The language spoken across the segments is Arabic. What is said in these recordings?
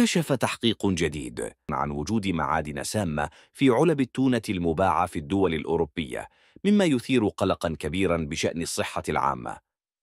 كشف تحقيق جديد عن وجود معادن سامة في علب التونة المباعة في الدول الأوروبية مما يثير قلقا كبيرا بشأن الصحة العامة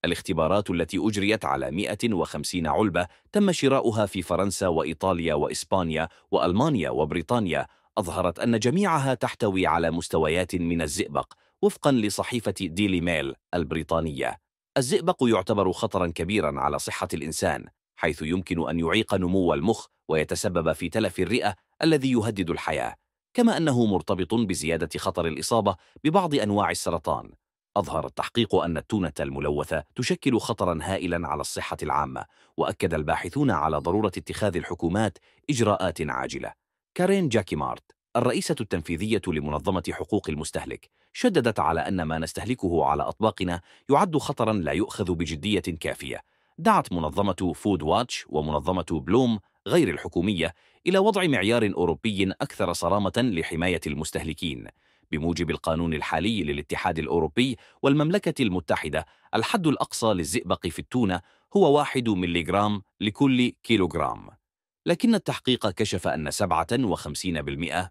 الاختبارات التي أجريت على 150 علبة تم شراؤها في فرنسا وإيطاليا وإسبانيا وألمانيا وبريطانيا أظهرت أن جميعها تحتوي على مستويات من الزئبق وفقا لصحيفة ديلي ميل البريطانية الزئبق يعتبر خطرا كبيرا على صحة الإنسان حيث يمكن أن يعيق نمو المخ ويتسبب في تلف الرئة الذي يهدد الحياة كما أنه مرتبط بزيادة خطر الإصابة ببعض أنواع السرطان أظهر التحقيق أن التونة الملوثة تشكل خطرا هائلا على الصحة العامة وأكد الباحثون على ضرورة اتخاذ الحكومات إجراءات عاجلة كارين جاكي مارت الرئيسة التنفيذية لمنظمة حقوق المستهلك شددت على أن ما نستهلكه على أطباقنا يعد خطرا لا يؤخذ بجدية كافية دعت منظمة فود واتش ومنظمة بلوم غير الحكومية إلى وضع معيار أوروبي أكثر صرامة لحماية المستهلكين بموجب القانون الحالي للاتحاد الأوروبي والمملكة المتحدة الحد الأقصى للزئبق في التونة هو واحد ميليغرام لكل كيلوغرام لكن التحقيق كشف أن 57%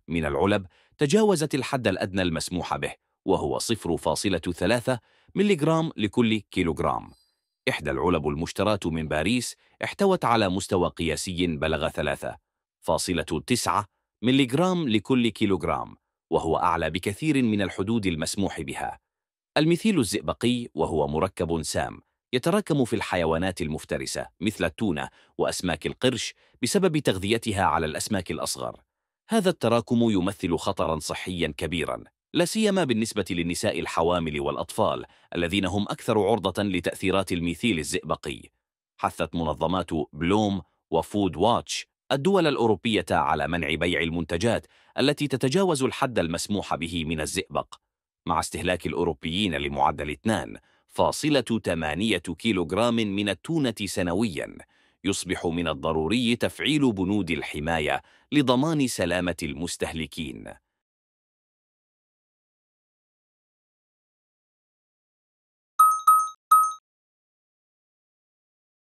من العلب تجاوزت الحد الأدنى المسموح به وهو 0.3 ميليغرام لكل كيلوغرام إحدى العلب المشتراة من باريس احتوت على مستوى قياسي بلغ 3.9 ملغرام لكل كيلوغرام وهو أعلى بكثير من الحدود المسموح بها المثيل الزئبقي وهو مركب سام يتراكم في الحيوانات المفترسة مثل التونة وأسماك القرش بسبب تغذيتها على الأسماك الأصغر هذا التراكم يمثل خطرا صحيا كبيرا لسيما بالنسبة للنساء الحوامل والأطفال الذين هم أكثر عرضة لتأثيرات الميثيل الزئبقي حثت منظمات بلوم وفود واتش الدول الأوروبية على منع بيع المنتجات التي تتجاوز الحد المسموح به من الزئبق مع استهلاك الأوروبيين لمعدل 2 فاصلة 8 كيلوغرام من التونة سنوياً يصبح من الضروري تفعيل بنود الحماية لضمان سلامة المستهلكين